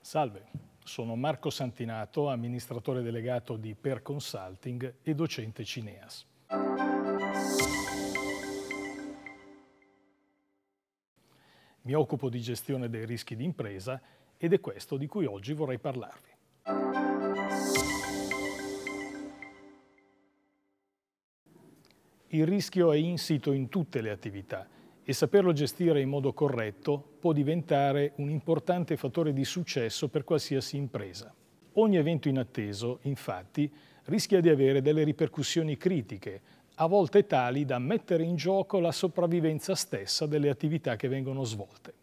Salve, sono Marco Santinato, amministratore delegato di Per Consulting e docente Cineas. Mi occupo di gestione dei rischi di impresa ed è questo di cui oggi vorrei parlarvi. Il rischio è insito in tutte le attività e saperlo gestire in modo corretto può diventare un importante fattore di successo per qualsiasi impresa. Ogni evento inatteso, infatti, rischia di avere delle ripercussioni critiche, a volte tali da mettere in gioco la sopravvivenza stessa delle attività che vengono svolte.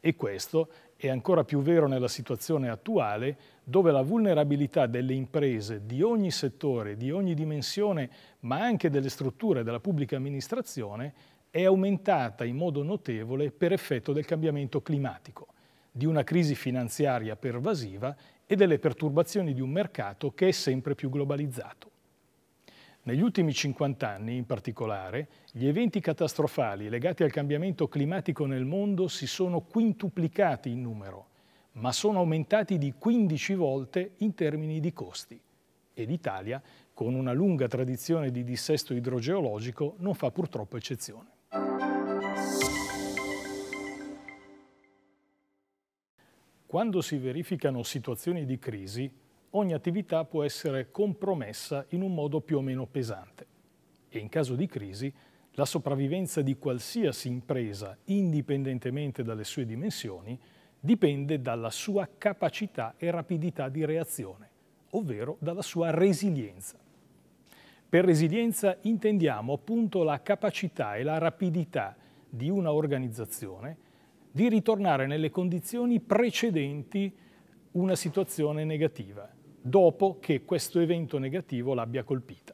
E questo è ancora più vero nella situazione attuale dove la vulnerabilità delle imprese di ogni settore, di ogni dimensione, ma anche delle strutture della pubblica amministrazione è aumentata in modo notevole per effetto del cambiamento climatico, di una crisi finanziaria pervasiva e delle perturbazioni di un mercato che è sempre più globalizzato. Negli ultimi 50 anni, in particolare, gli eventi catastrofali legati al cambiamento climatico nel mondo si sono quintuplicati in numero, ma sono aumentati di 15 volte in termini di costi. E l'Italia, con una lunga tradizione di dissesto idrogeologico, non fa purtroppo eccezione. Quando si verificano situazioni di crisi, ogni attività può essere compromessa in un modo più o meno pesante e in caso di crisi la sopravvivenza di qualsiasi impresa, indipendentemente dalle sue dimensioni, dipende dalla sua capacità e rapidità di reazione, ovvero dalla sua resilienza. Per resilienza intendiamo appunto la capacità e la rapidità di una organizzazione di ritornare nelle condizioni precedenti una situazione negativa, dopo che questo evento negativo l'abbia colpita.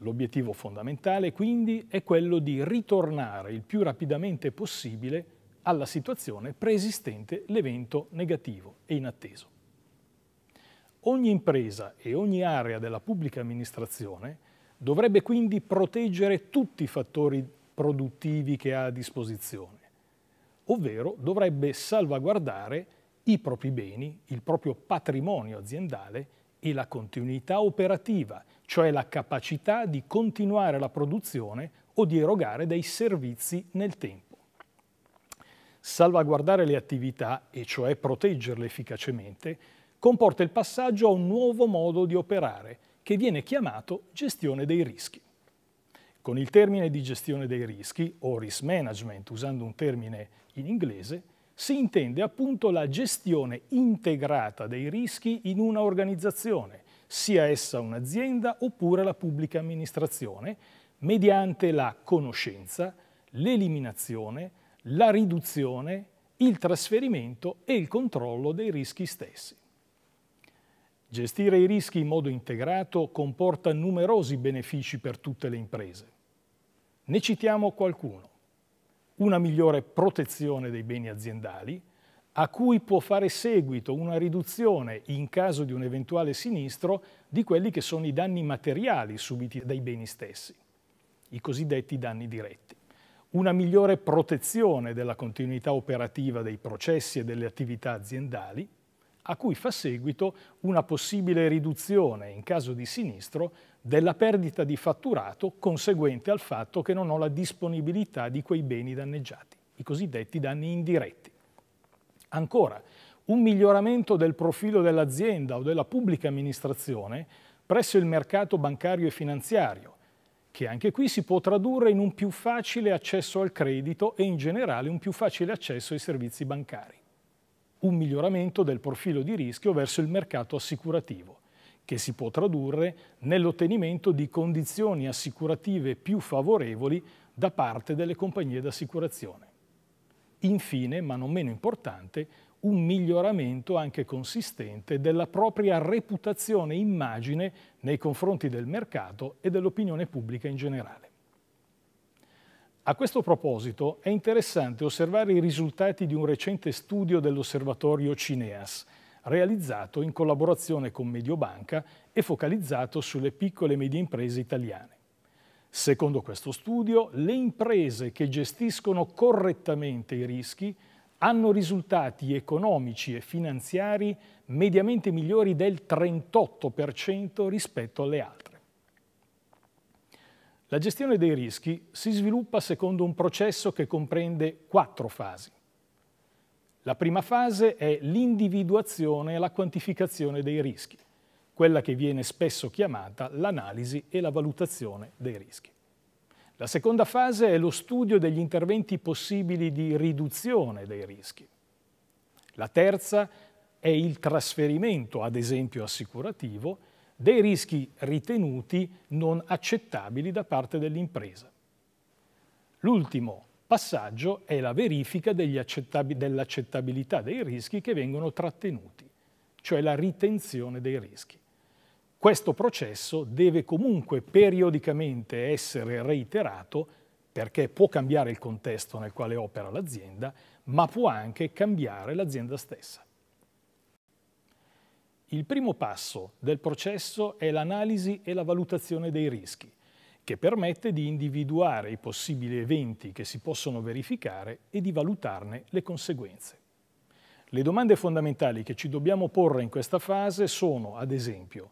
L'obiettivo fondamentale quindi è quello di ritornare il più rapidamente possibile alla situazione preesistente l'evento negativo e inatteso. Ogni impresa e ogni area della pubblica amministrazione dovrebbe quindi proteggere tutti i fattori produttivi che ha a disposizione, ovvero dovrebbe salvaguardare i propri beni, il proprio patrimonio aziendale e la continuità operativa, cioè la capacità di continuare la produzione o di erogare dei servizi nel tempo. Salvaguardare le attività, e cioè proteggerle efficacemente, comporta il passaggio a un nuovo modo di operare, che viene chiamato gestione dei rischi. Con il termine di gestione dei rischi, o risk management usando un termine in inglese, si intende appunto la gestione integrata dei rischi in una organizzazione, sia essa un'azienda oppure la pubblica amministrazione, mediante la conoscenza, l'eliminazione, la riduzione, il trasferimento e il controllo dei rischi stessi. Gestire i rischi in modo integrato comporta numerosi benefici per tutte le imprese. Ne citiamo qualcuno una migliore protezione dei beni aziendali, a cui può fare seguito una riduzione, in caso di un eventuale sinistro, di quelli che sono i danni materiali subiti dai beni stessi, i cosiddetti danni diretti. Una migliore protezione della continuità operativa dei processi e delle attività aziendali, a cui fa seguito una possibile riduzione, in caso di sinistro, della perdita di fatturato conseguente al fatto che non ho la disponibilità di quei beni danneggiati, i cosiddetti danni indiretti. Ancora, un miglioramento del profilo dell'azienda o della pubblica amministrazione presso il mercato bancario e finanziario, che anche qui si può tradurre in un più facile accesso al credito e in generale un più facile accesso ai servizi bancari. Un miglioramento del profilo di rischio verso il mercato assicurativo, che si può tradurre nell'ottenimento di condizioni assicurative più favorevoli da parte delle compagnie d'assicurazione. Infine, ma non meno importante, un miglioramento anche consistente della propria reputazione e immagine nei confronti del mercato e dell'opinione pubblica in generale. A questo proposito è interessante osservare i risultati di un recente studio dell'osservatorio Cineas, realizzato in collaborazione con Mediobanca e focalizzato sulle piccole e medie imprese italiane. Secondo questo studio, le imprese che gestiscono correttamente i rischi hanno risultati economici e finanziari mediamente migliori del 38% rispetto alle altre. La gestione dei rischi si sviluppa secondo un processo che comprende quattro fasi. La prima fase è l'individuazione e la quantificazione dei rischi, quella che viene spesso chiamata l'analisi e la valutazione dei rischi. La seconda fase è lo studio degli interventi possibili di riduzione dei rischi. La terza è il trasferimento, ad esempio assicurativo, dei rischi ritenuti non accettabili da parte dell'impresa. L'ultimo passaggio è la verifica dell'accettabilità dei rischi che vengono trattenuti, cioè la ritenzione dei rischi. Questo processo deve comunque periodicamente essere reiterato perché può cambiare il contesto nel quale opera l'azienda, ma può anche cambiare l'azienda stessa. Il primo passo del processo è l'analisi e la valutazione dei rischi, che permette di individuare i possibili eventi che si possono verificare e di valutarne le conseguenze. Le domande fondamentali che ci dobbiamo porre in questa fase sono, ad esempio,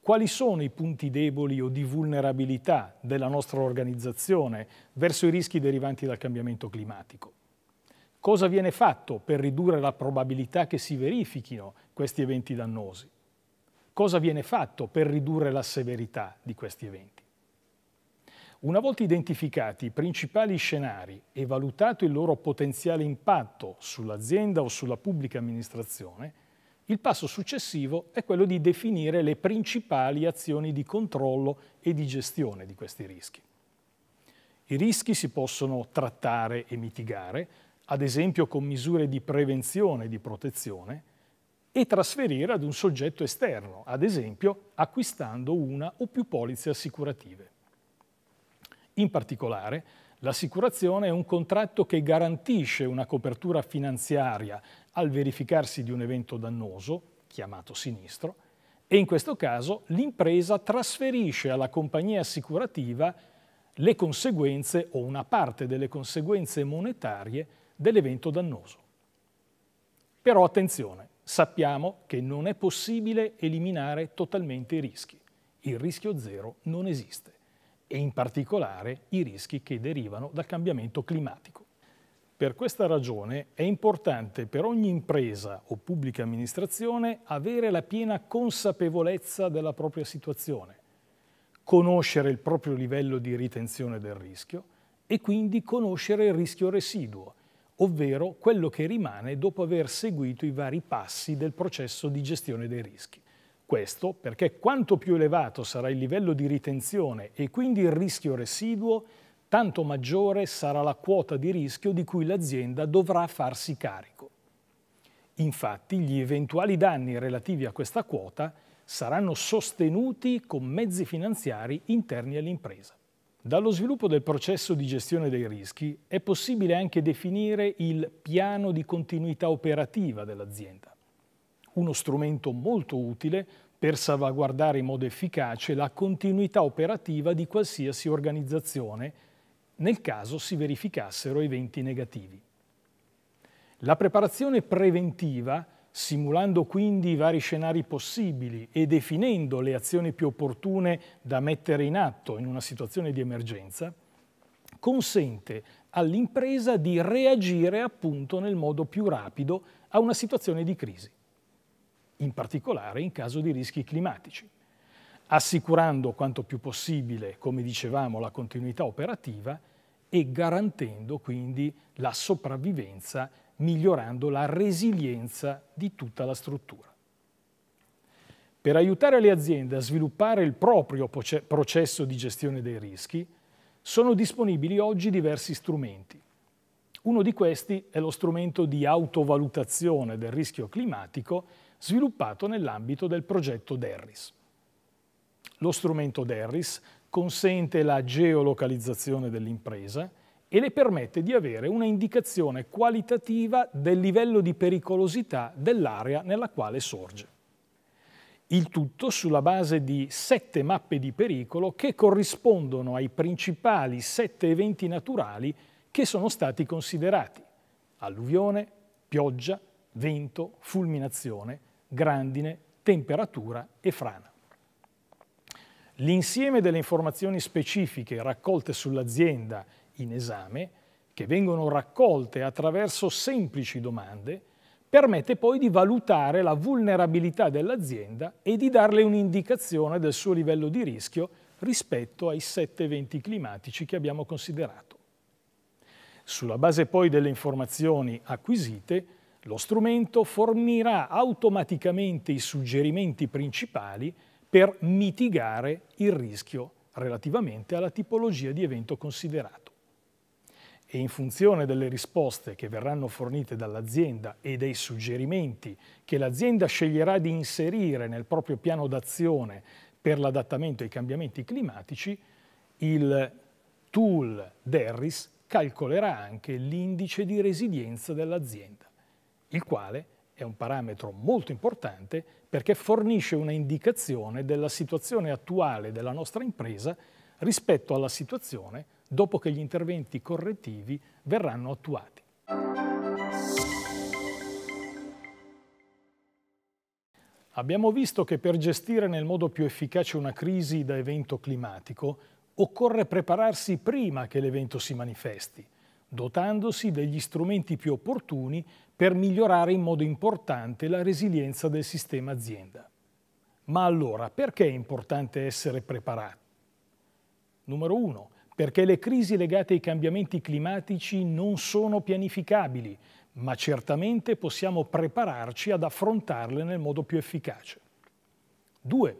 quali sono i punti deboli o di vulnerabilità della nostra organizzazione verso i rischi derivanti dal cambiamento climatico? Cosa viene fatto per ridurre la probabilità che si verifichino questi eventi dannosi? Cosa viene fatto per ridurre la severità di questi eventi? Una volta identificati i principali scenari e valutato il loro potenziale impatto sull'azienda o sulla pubblica amministrazione, il passo successivo è quello di definire le principali azioni di controllo e di gestione di questi rischi. I rischi si possono trattare e mitigare, ad esempio con misure di prevenzione e di protezione, e trasferire ad un soggetto esterno, ad esempio acquistando una o più polizze assicurative. In particolare, l'assicurazione è un contratto che garantisce una copertura finanziaria al verificarsi di un evento dannoso, chiamato sinistro, e in questo caso l'impresa trasferisce alla compagnia assicurativa le conseguenze o una parte delle conseguenze monetarie dell'evento dannoso. Però attenzione, sappiamo che non è possibile eliminare totalmente i rischi. Il rischio zero non esiste e in particolare i rischi che derivano dal cambiamento climatico. Per questa ragione è importante per ogni impresa o pubblica amministrazione avere la piena consapevolezza della propria situazione, conoscere il proprio livello di ritenzione del rischio e quindi conoscere il rischio residuo, ovvero quello che rimane dopo aver seguito i vari passi del processo di gestione dei rischi. Questo perché quanto più elevato sarà il livello di ritenzione e quindi il rischio residuo, tanto maggiore sarà la quota di rischio di cui l'azienda dovrà farsi carico. Infatti gli eventuali danni relativi a questa quota saranno sostenuti con mezzi finanziari interni all'impresa. Dallo sviluppo del processo di gestione dei rischi è possibile anche definire il piano di continuità operativa dell'azienda uno strumento molto utile per salvaguardare in modo efficace la continuità operativa di qualsiasi organizzazione nel caso si verificassero eventi negativi. La preparazione preventiva, simulando quindi i vari scenari possibili e definendo le azioni più opportune da mettere in atto in una situazione di emergenza, consente all'impresa di reagire appunto nel modo più rapido a una situazione di crisi in particolare in caso di rischi climatici, assicurando quanto più possibile, come dicevamo, la continuità operativa e garantendo quindi la sopravvivenza, migliorando la resilienza di tutta la struttura. Per aiutare le aziende a sviluppare il proprio processo di gestione dei rischi, sono disponibili oggi diversi strumenti. Uno di questi è lo strumento di autovalutazione del rischio climatico sviluppato nell'ambito del progetto DERRIS. Lo strumento DERRIS consente la geolocalizzazione dell'impresa e le permette di avere una indicazione qualitativa del livello di pericolosità dell'area nella quale sorge. Il tutto sulla base di sette mappe di pericolo che corrispondono ai principali sette eventi naturali che sono stati considerati alluvione, pioggia, vento, fulminazione, grandine, temperatura e frana. L'insieme delle informazioni specifiche raccolte sull'azienda in esame, che vengono raccolte attraverso semplici domande, permette poi di valutare la vulnerabilità dell'azienda e di darle un'indicazione del suo livello di rischio rispetto ai sette eventi climatici che abbiamo considerato. Sulla base poi delle informazioni acquisite, lo strumento fornirà automaticamente i suggerimenti principali per mitigare il rischio relativamente alla tipologia di evento considerato. E in funzione delle risposte che verranno fornite dall'azienda e dei suggerimenti che l'azienda sceglierà di inserire nel proprio piano d'azione per l'adattamento ai cambiamenti climatici, il tool DERRIS calcolerà anche l'indice di resilienza dell'azienda il quale è un parametro molto importante perché fornisce una indicazione della situazione attuale della nostra impresa rispetto alla situazione dopo che gli interventi correttivi verranno attuati. Abbiamo visto che per gestire nel modo più efficace una crisi da evento climatico occorre prepararsi prima che l'evento si manifesti, dotandosi degli strumenti più opportuni per migliorare in modo importante la resilienza del sistema azienda. Ma allora perché è importante essere preparati? Numero 1. Perché le crisi legate ai cambiamenti climatici non sono pianificabili, ma certamente possiamo prepararci ad affrontarle nel modo più efficace. 2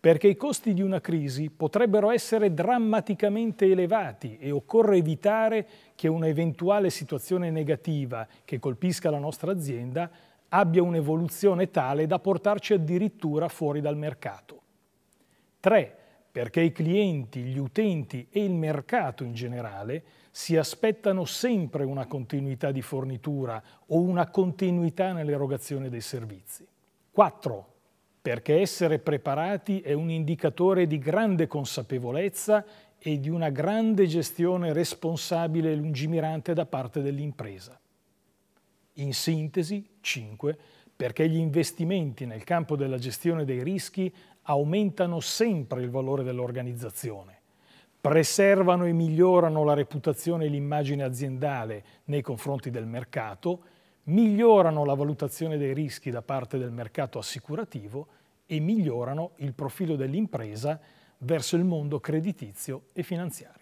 perché i costi di una crisi potrebbero essere drammaticamente elevati e occorre evitare che un'eventuale situazione negativa che colpisca la nostra azienda abbia un'evoluzione tale da portarci addirittura fuori dal mercato. 3. Perché i clienti, gli utenti e il mercato in generale si aspettano sempre una continuità di fornitura o una continuità nell'erogazione dei servizi. 4 perché essere preparati è un indicatore di grande consapevolezza e di una grande gestione responsabile e lungimirante da parte dell'impresa. In sintesi, 5, perché gli investimenti nel campo della gestione dei rischi aumentano sempre il valore dell'organizzazione, preservano e migliorano la reputazione e l'immagine aziendale nei confronti del mercato migliorano la valutazione dei rischi da parte del mercato assicurativo e migliorano il profilo dell'impresa verso il mondo creditizio e finanziario.